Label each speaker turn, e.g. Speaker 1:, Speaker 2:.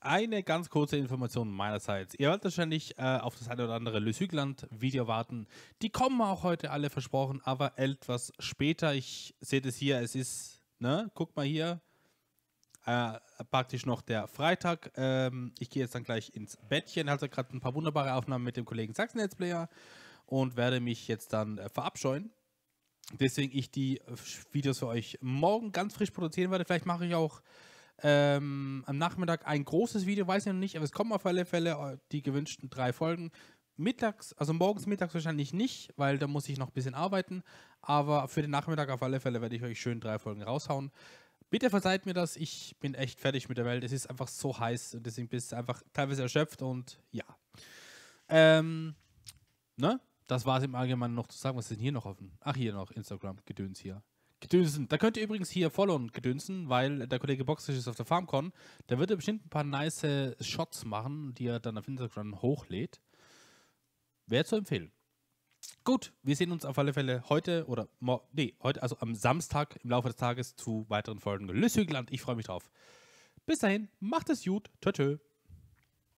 Speaker 1: Eine ganz kurze Information meinerseits. Ihr werdet wahrscheinlich äh, auf das eine oder andere Le Südland-Video warten. Die kommen auch heute alle versprochen, aber etwas später. Ich sehe das hier, es ist, ne, guck mal hier, äh, praktisch noch der Freitag. Ähm, ich gehe jetzt dann gleich ins Bettchen, hatte gerade ein paar wunderbare Aufnahmen mit dem Kollegen Sachsen Netzplayer und werde mich jetzt dann äh, verabscheuen. Deswegen ich die äh, Videos für euch morgen ganz frisch produzieren werde. Vielleicht mache ich auch ähm, am Nachmittag ein großes Video, weiß ich noch nicht, aber es kommen auf alle Fälle äh, die gewünschten drei Folgen. Mittags, also morgens, mittags wahrscheinlich nicht, weil da muss ich noch ein bisschen arbeiten. Aber für den Nachmittag auf alle Fälle werde ich euch schön drei Folgen raushauen. Bitte verzeiht mir das, ich bin echt fertig mit der Welt. Es ist einfach so heiß und deswegen bist du einfach teilweise erschöpft und ja. Ähm, ne? Das war es im Allgemeinen noch zu sagen. Was ist denn hier noch offen? Ach, hier noch Instagram-Gedöns hier. Gedönsen. Da könnt ihr übrigens hier followen, Gedünsen, weil der Kollege Boxisch ist auf der FarmCon. Da wird er bestimmt ein paar nice Shots machen, die er dann auf Instagram hochlädt. Wäre zu empfehlen. Gut, wir sehen uns auf alle Fälle heute oder nee, heute, also am Samstag im Laufe des Tages zu weiteren Folgen Lüssügeland. Ich freue mich drauf. Bis dahin, macht es gut. Tschö, tschö.